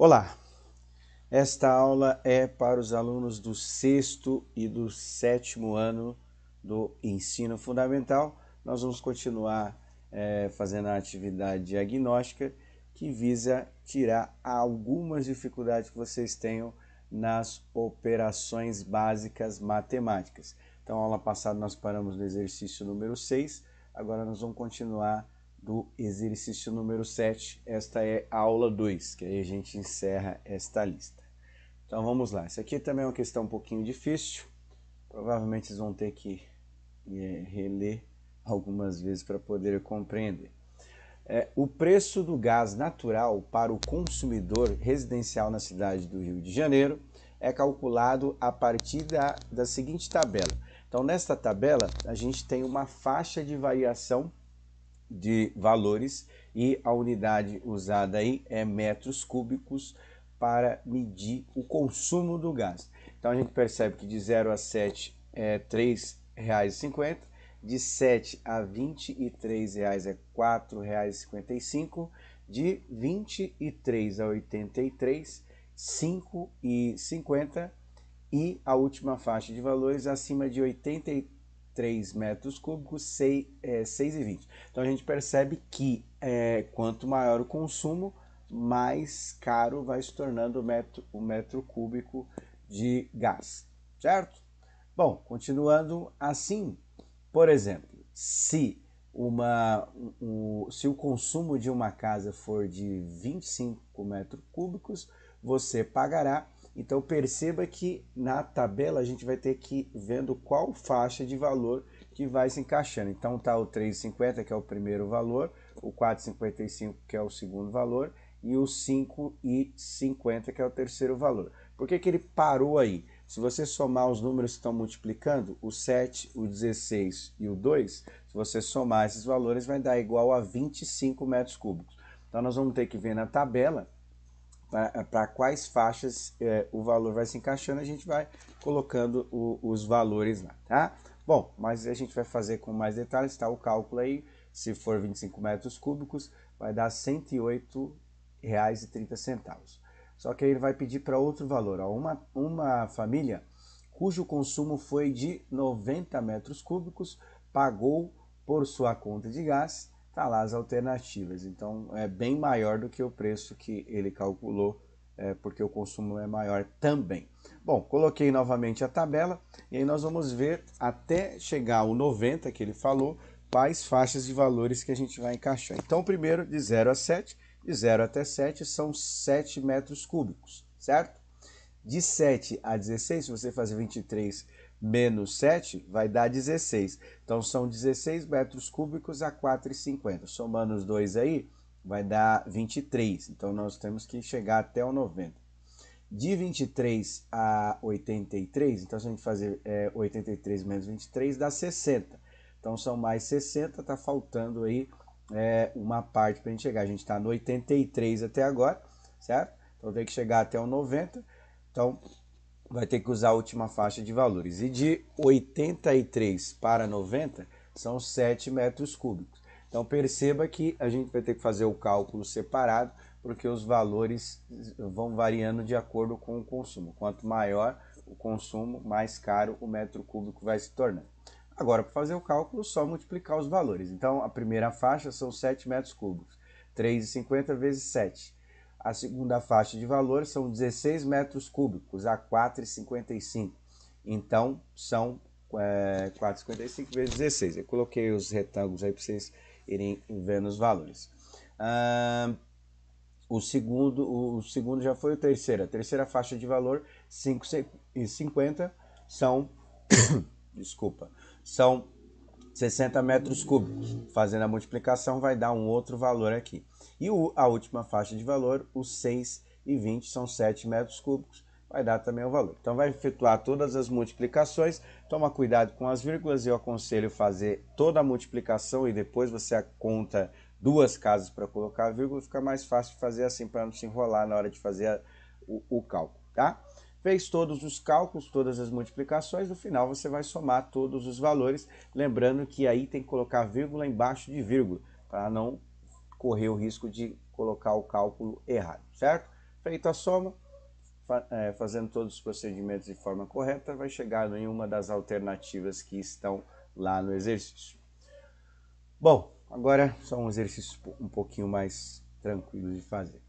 Olá, esta aula é para os alunos do sexto e do sétimo ano do ensino fundamental. Nós vamos continuar é, fazendo a atividade diagnóstica que visa tirar algumas dificuldades que vocês tenham nas operações básicas matemáticas. Então, aula passada nós paramos no exercício número 6, agora nós vamos continuar do exercício número 7. Esta é a aula 2, que aí a gente encerra esta lista. Então vamos lá. Isso aqui também é uma questão um pouquinho difícil. Provavelmente vocês vão ter que é, reler algumas vezes para poder compreender. É, o preço do gás natural para o consumidor residencial na cidade do Rio de Janeiro é calculado a partir da, da seguinte tabela. Então, nesta tabela, a gente tem uma faixa de variação de valores e a unidade usada aí é metros cúbicos para medir o consumo do gás. Então a gente percebe que de 0 a 7 é R$ 3,50, de 7 a R$ 23,00 é R$ 4,55, de 23 a 83, 5,50 e a última faixa de valores acima de 83 3 metros cúbicos, 6,20. É, então a gente percebe que é, quanto maior o consumo, mais caro vai se tornando o metro, o metro cúbico de gás, certo? Bom, continuando assim, por exemplo, se, uma, o, se o consumo de uma casa for de 25 metros cúbicos, você pagará então perceba que na tabela a gente vai ter que ir vendo qual faixa de valor que vai se encaixando. Então está o 3,50 que é o primeiro valor, o 4,55 que é o segundo valor e o 5,50 que é o terceiro valor. Por que, que ele parou aí? Se você somar os números que estão multiplicando, o 7, o 16 e o 2, se você somar esses valores vai dar igual a 25 metros cúbicos. Então nós vamos ter que ver na tabela para quais faixas é, o valor vai se encaixando, a gente vai colocando o, os valores lá, tá? Bom, mas a gente vai fazer com mais detalhes, tá? O cálculo aí, se for 25 metros cúbicos, vai dar R$ 108,30. Só que aí ele vai pedir para outro valor, ó, uma, uma família cujo consumo foi de 90 metros cúbicos, pagou por sua conta de gás tá lá as alternativas. Então é bem maior do que o preço que ele calculou, é, porque o consumo é maior também. Bom, coloquei novamente a tabela e aí nós vamos ver até chegar ao 90 que ele falou, quais faixas de valores que a gente vai encaixar. Então, primeiro, de 0 a 7, de 0 até 7 são 7 metros cúbicos, certo? De 7 a 16, se você fazer 23 menos 7 vai dar 16. Então são 16 metros cúbicos a 4,50. Somando os dois aí, vai dar 23. Então nós temos que chegar até o 90. De 23 a 83, então se a gente fazer é, 83 menos 23, dá 60. Então são mais 60, está faltando aí é, uma parte para a gente chegar. A gente está no 83 até agora, certo? Então tem que chegar até o 90. Então vai ter que usar a última faixa de valores. E de 83 para 90 são 7 metros cúbicos. Então perceba que a gente vai ter que fazer o cálculo separado, porque os valores vão variando de acordo com o consumo. Quanto maior o consumo, mais caro o metro cúbico vai se tornando. Agora, para fazer o cálculo, só multiplicar os valores. Então, a primeira faixa são 7 metros cúbicos. 3,50 vezes 7 a segunda faixa de valor são 16 metros cúbicos a 4,55. Então, são é, 4,55 vezes 16. Eu coloquei os retângulos aí para vocês irem vendo os valores. Ah, o segundo, o segundo já foi o terceiro. A terceira faixa de valor, 5,50, são. desculpa. São 60 metros cúbicos. Fazendo a multiplicação, vai dar um outro valor aqui. E o, a última faixa de valor, os 6,20, e são 7 metros cúbicos, vai dar também o valor. Então vai efetuar todas as multiplicações, toma cuidado com as vírgulas, eu aconselho fazer toda a multiplicação e depois você conta duas casas para colocar a vírgula, fica mais fácil de fazer assim para não se enrolar na hora de fazer a, o, o cálculo, tá? Fez todos os cálculos, todas as multiplicações, no final você vai somar todos os valores, lembrando que aí tem que colocar vírgula embaixo de vírgula, para não correr o risco de colocar o cálculo errado, certo? Feita a soma, fa é, fazendo todos os procedimentos de forma correta, vai chegar em uma das alternativas que estão lá no exercício. Bom, agora só um exercício um pouquinho mais tranquilo de fazer.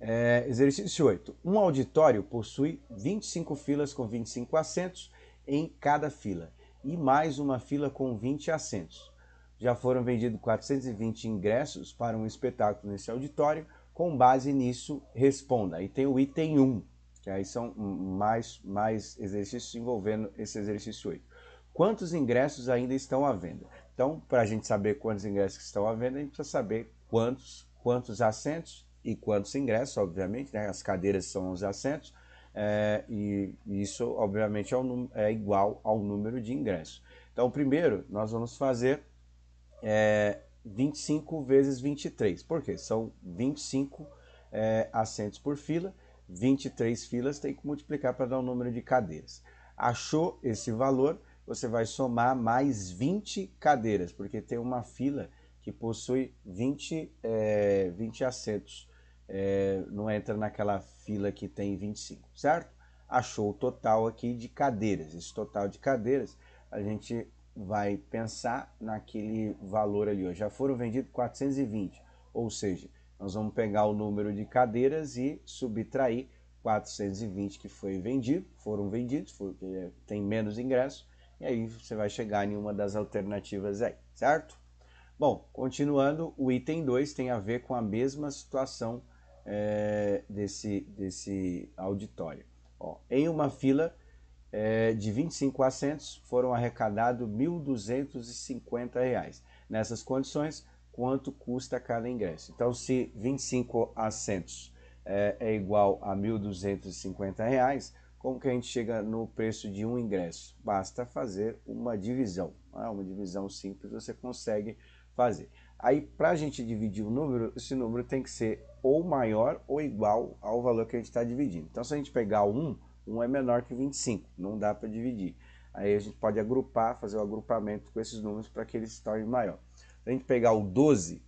É, exercício 8. Um auditório possui 25 filas com 25 assentos em cada fila e mais uma fila com 20 assentos. Já foram vendidos 420 ingressos para um espetáculo nesse auditório. Com base nisso, responda. Aí tem o item 1, que aí são mais, mais exercícios envolvendo esse exercício 8. Quantos ingressos ainda estão à venda? Então, para a gente saber quantos ingressos estão à venda, a gente precisa saber quantos, quantos assentos e quantos ingressos, obviamente, né? as cadeiras são os assentos, é, e isso, obviamente, é, um, é igual ao número de ingressos. Então, primeiro, nós vamos fazer é, 25 vezes 23. Por quê? São 25 é, assentos por fila, 23 filas tem que multiplicar para dar o um número de cadeiras. Achou esse valor, você vai somar mais 20 cadeiras, porque tem uma fila que possui 20, é, 20 assentos. É, não entra naquela fila que tem 25, certo? Achou o total aqui de cadeiras. Esse total de cadeiras a gente vai pensar naquele valor ali. Ó. Já foram vendidos 420, ou seja, nós vamos pegar o número de cadeiras e subtrair 420 que foi vendido, foram vendidos, foi, tem menos ingressos, e aí você vai chegar em uma das alternativas aí, certo? Bom, continuando, o item 2 tem a ver com a mesma situação é, desse, desse auditório. Ó, em uma fila é, de 25 assentos, foram arrecadados R$ 1.250. Nessas condições, quanto custa cada ingresso? Então, se 25 assentos é, é igual a R$ 1.250, como que a gente chega no preço de um ingresso? Basta fazer uma divisão. Né? Uma divisão simples você consegue fazer. Aí, para a gente dividir o número, esse número tem que ser ou maior ou igual ao valor que a gente está dividindo. Então, se a gente pegar 1, um, um é menor que 25, não dá para dividir. Aí a gente pode agrupar, fazer o um agrupamento com esses números para que eles se torne maior. Se a gente pegar o 12,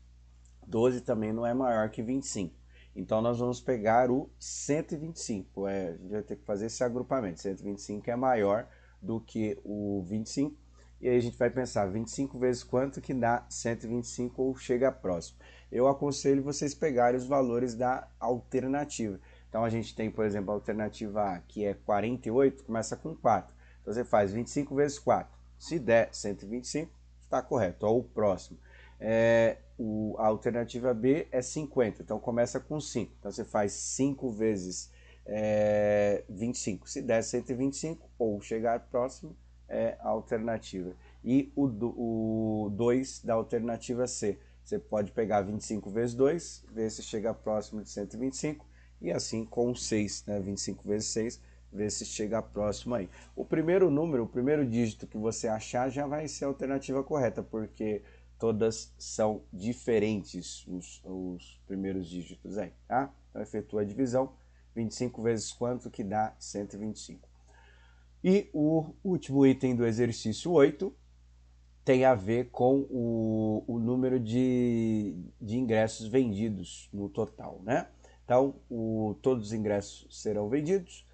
12 também não é maior que 25. Então nós vamos pegar o 125, é, a gente vai ter que fazer esse agrupamento. 125 é maior do que o 25, e aí a gente vai pensar 25 vezes quanto que dá 125 ou chega próximo. Eu aconselho vocês pegarem os valores da alternativa. Então a gente tem, por exemplo, a alternativa A, que é 48, começa com 4. Então você faz 25 vezes 4. Se der 125, está correto, ou o próximo. É, o, a alternativa B é 50, então começa com 5. Então você faz 5 vezes é, 25. Se der 125, ou chegar próximo, é a alternativa. E o 2 da alternativa C. Você pode pegar 25 vezes 2, ver se chega próximo de 125 e assim com 6, né? 25 vezes 6, ver se chega próximo aí. O primeiro número, o primeiro dígito que você achar já vai ser a alternativa correta, porque todas são diferentes os, os primeiros dígitos aí, tá? Então efetua a divisão, 25 vezes quanto que dá 125. E o último item do exercício 8 tem a ver com o, o número de, de ingressos vendidos no total, né? Então, o, todos os ingressos serão vendidos.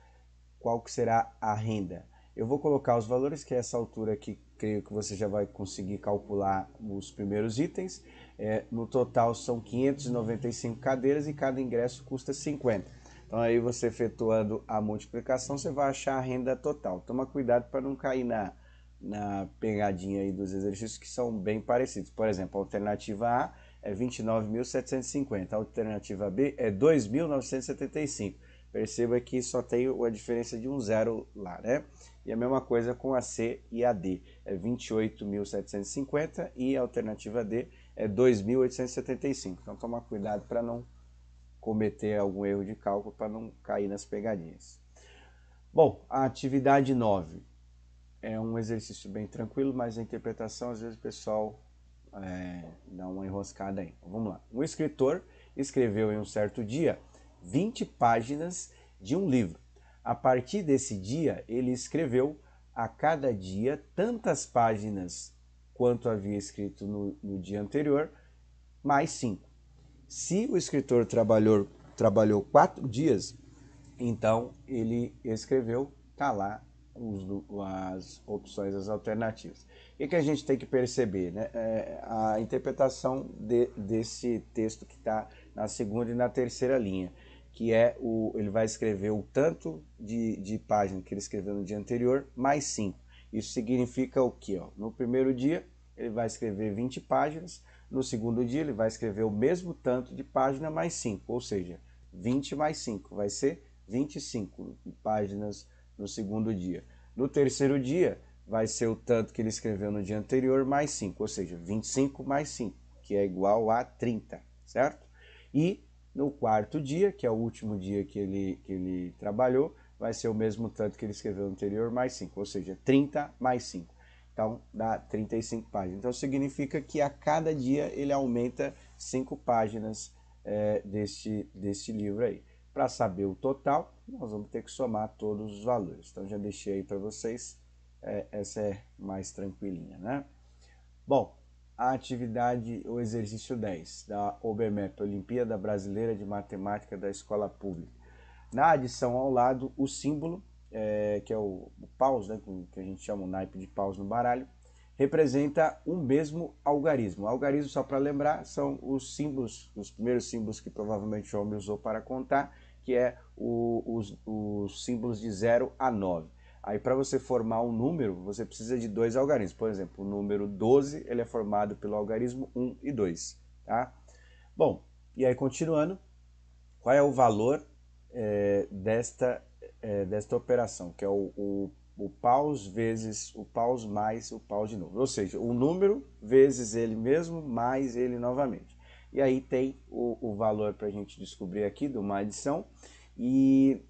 Qual que será a renda? Eu vou colocar os valores, que é essa altura aqui creio que você já vai conseguir calcular os primeiros itens. É, no total são 595 cadeiras e cada ingresso custa 50. Então aí você efetuando a multiplicação, você vai achar a renda total. Toma cuidado para não cair na, na pegadinha aí dos exercícios que são bem parecidos. Por exemplo, a alternativa A é 29.750. A alternativa B é 2.975. Perceba que só tem a diferença de um zero lá, né? E a mesma coisa com a C e a D, é 28.750 e a alternativa D é 2.875. Então tome cuidado para não cometer algum erro de cálculo, para não cair nas pegadinhas. Bom, a atividade 9 é um exercício bem tranquilo, mas a interpretação às vezes o pessoal é, dar uma enroscada aí. Vamos lá. Um escritor escreveu em um certo dia 20 páginas de um livro. A partir desse dia, ele escreveu a cada dia tantas páginas quanto havia escrito no, no dia anterior, mais cinco. Se o escritor trabalhou, trabalhou quatro dias, então ele escreveu, tá lá as opções, as alternativas. O que a gente tem que perceber? Né? É a interpretação de, desse texto que está na segunda e na terceira linha, que é o ele vai escrever o tanto de, de página que ele escreveu no dia anterior, mais 5. Isso significa o quê? Ó? No primeiro dia, ele vai escrever 20 páginas, no segundo dia, ele vai escrever o mesmo tanto de página mais 5, ou seja, 20 mais 5 vai ser 25 páginas no segundo dia. No terceiro dia, vai ser o tanto que ele escreveu no dia anterior mais 5, ou seja, 25 mais 5, que é igual a 30, certo? E no quarto dia, que é o último dia que ele, que ele trabalhou, vai ser o mesmo tanto que ele escreveu no anterior mais 5, ou seja, 30 mais 5. Então, dá 35 páginas. Então, significa que a cada dia ele aumenta 5 páginas é, deste, deste livro aí. Para saber o total, nós vamos ter que somar todos os valores. Então, já deixei aí para vocês, é, essa é mais tranquilinha, né? Bom, a atividade, o exercício 10 da OBMEP, Olimpíada Brasileira de Matemática da Escola Pública. Na adição ao lado, o símbolo, é, que é o, o paus, né, que a gente chama o naipe de paus no baralho, representa um mesmo algarismo. algarismo, só para lembrar, são os símbolos, os primeiros símbolos que provavelmente o homem usou para contar, que é o, os, os símbolos de 0 a 9. Aí para você formar um número, você precisa de dois algarismos. Por exemplo, o número 12 ele é formado pelo algarismo 1 e 2. Tá? Bom, e aí continuando, qual é o valor é, desta, é, desta operação? Que é o, o, o paus vezes o paus mais o paus de novo. Ou seja, o número vezes ele mesmo mais ele novamente. E aí tem o, o valor para a gente descobrir aqui de uma adição. E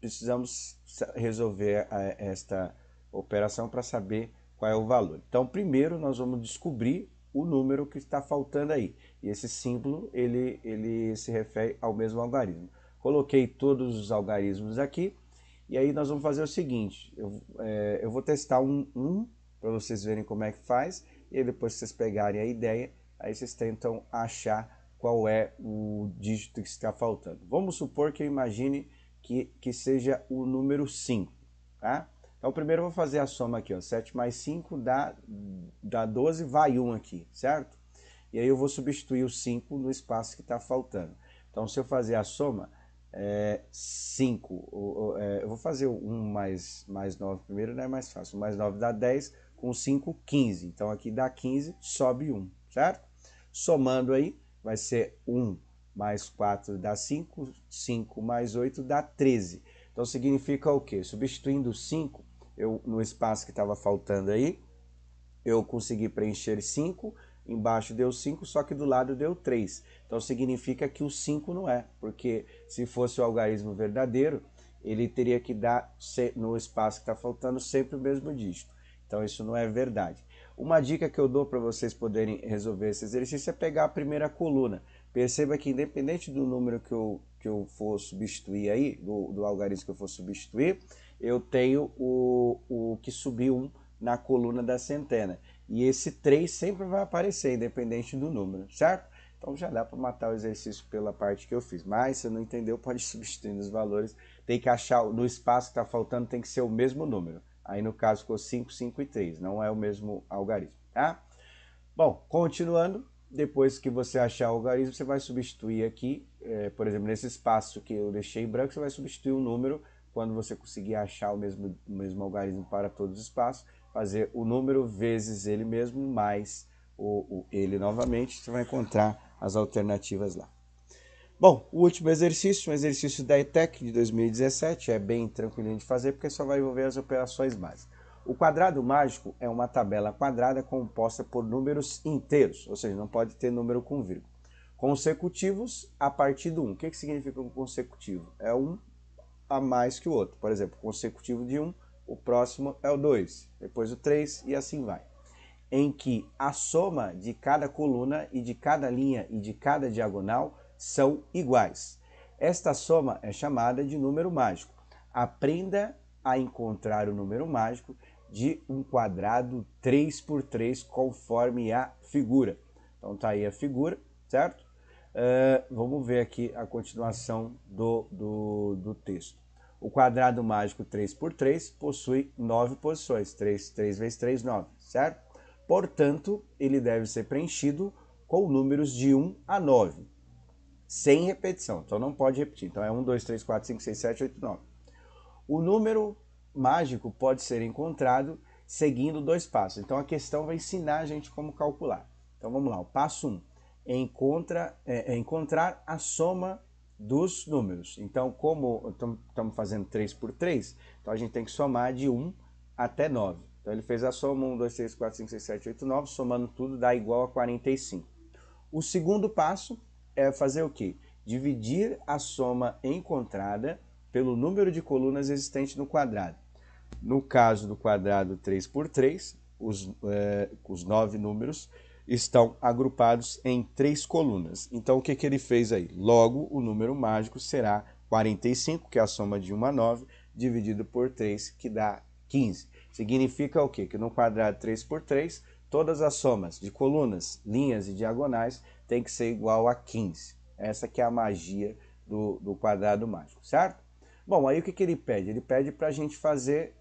precisamos resolver a, é, esta operação para saber qual é o valor. Então, primeiro nós vamos descobrir o número que está faltando aí. E esse símbolo, ele, ele se refere ao mesmo algarismo. Coloquei todos os algarismos aqui. E aí nós vamos fazer o seguinte, eu, é, eu vou testar um, um para vocês verem como é que faz. E depois vocês pegarem a ideia aí vocês tentam achar qual é o dígito que está faltando. Vamos supor que eu imagine que, que seja o número 5, tá? Então, primeiro eu vou fazer a soma aqui, ó. 7 mais 5 dá, dá 12, vai 1 aqui, certo? E aí eu vou substituir o 5 no espaço que está faltando. Então, se eu fazer a soma, 5, é, é, eu vou fazer 1 mais, mais 9 primeiro, né? É mais fácil. 1 mais 9 dá 10, com 5, 15. Então, aqui dá 15, sobe 1, certo? Somando aí, vai ser 1 mais 4 dá 5, 5 mais 8 dá 13. Então significa o quê? Substituindo 5, eu, no espaço que estava faltando aí, eu consegui preencher 5, embaixo deu 5, só que do lado deu 3. Então significa que o 5 não é, porque se fosse o algarismo verdadeiro, ele teria que dar no espaço que está faltando sempre o mesmo dígito. Então isso não é verdade. Uma dica que eu dou para vocês poderem resolver esse exercício é pegar a primeira coluna. Perceba que independente do número que eu, que eu for substituir aí, do, do algarismo que eu for substituir, eu tenho o, o que subiu um na coluna da centena. E esse 3 sempre vai aparecer, independente do número, certo? Então já dá para matar o exercício pela parte que eu fiz. Mas se não entendeu, pode substituir nos valores. Tem que achar, no espaço que está faltando, tem que ser o mesmo número. Aí no caso ficou 5, 5 e 3, não é o mesmo algarismo, tá? Bom, continuando, depois que você achar o algarismo, você vai substituir aqui, é, por exemplo, nesse espaço que eu deixei branco, você vai substituir o número, quando você conseguir achar o mesmo, o mesmo algarismo para todos os espaços, fazer o número vezes ele mesmo, mais o, o ele novamente, você vai encontrar as alternativas lá. Bom, o último exercício, um exercício da ETEC de 2017, é bem tranquilo de fazer porque só vai envolver as operações básicas. O quadrado mágico é uma tabela quadrada composta por números inteiros, ou seja, não pode ter número com vírgula. Consecutivos a partir do 1. O que, que significa um consecutivo? É um a mais que o outro. Por exemplo, consecutivo de 1, o próximo é o 2, depois o 3 e assim vai. Em que a soma de cada coluna e de cada linha e de cada diagonal são iguais. Esta soma é chamada de número mágico. Aprenda a encontrar o número mágico de um quadrado 3 por 3 conforme a figura. Então tá aí a figura, certo? Uh, vamos ver aqui a continuação do, do, do, texto. O quadrado mágico 3 por 3 possui 9 posições, 3, 3 vezes 3, 9, certo? Portanto, ele deve ser preenchido com números de 1 a 9 sem repetição. Então não pode repetir. Então é 1, 2, 3, 4, 5, 6, 7, 8, 9. O número mágico pode ser encontrado seguindo dois passos. Então a questão vai ensinar a gente como calcular. Então vamos lá, o passo 1 um, é, é encontrar a soma dos números. Então, como estamos fazendo 3 por 3, então a gente tem que somar de 1 até 9. Então ele fez a soma 1, 2, 3, 4, 5, 6, 7, 8, 9, somando tudo dá igual a 45. O segundo passo é fazer o quê? Dividir a soma encontrada pelo número de colunas existentes no quadrado. No caso do quadrado 3 por 3, os, é, os nove números estão agrupados em três colunas. Então, o que, que ele fez aí? Logo, o número mágico será 45, que é a soma de 1 a 9, dividido por 3, que dá 15. Significa o quê? Que no quadrado 3 por 3, Todas as somas de colunas, linhas e diagonais tem que ser igual a 15. Essa que é a magia do, do quadrado mágico, certo? Bom, aí o que, que ele pede? Ele pede para a gente fazer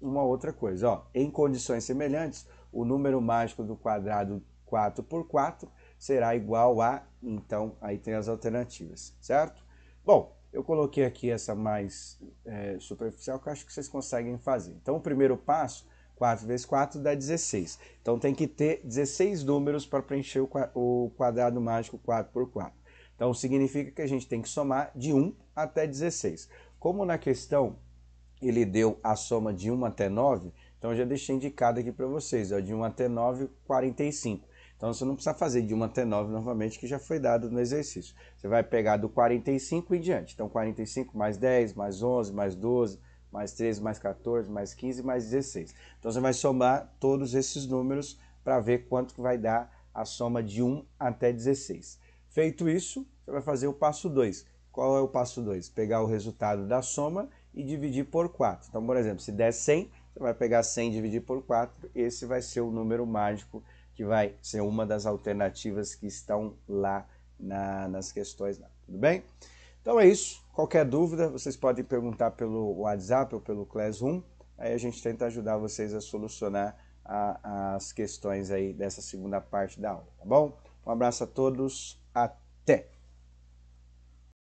uma outra coisa. Ó, em condições semelhantes, o número mágico do quadrado 4 por 4 será igual a... Então, aí tem as alternativas, certo? Bom, eu coloquei aqui essa mais é, superficial que eu acho que vocês conseguem fazer. Então, o primeiro passo 4 vezes 4 dá 16. Então tem que ter 16 números para preencher o quadrado mágico 4 por 4. Então significa que a gente tem que somar de 1 até 16. Como na questão ele deu a soma de 1 até 9, então eu já deixei indicado aqui para vocês, ó, de 1 até 9, 45. Então você não precisa fazer de 1 até 9 novamente, que já foi dado no exercício. Você vai pegar do 45 em diante. Então 45 mais 10, mais 11, mais 12, mais 13, mais 14, mais 15, mais 16. Então você vai somar todos esses números para ver quanto que vai dar a soma de 1 até 16. Feito isso, você vai fazer o passo 2. Qual é o passo 2? Pegar o resultado da soma e dividir por 4. Então, por exemplo, se der 100, você vai pegar 100 e dividir por 4. Esse vai ser o número mágico que vai ser uma das alternativas que estão lá na, nas questões. Lá, tudo bem? Então é isso. Qualquer dúvida, vocês podem perguntar pelo WhatsApp ou pelo Classroom. Aí a gente tenta ajudar vocês a solucionar a, as questões aí dessa segunda parte da aula, tá bom? Um abraço a todos, até!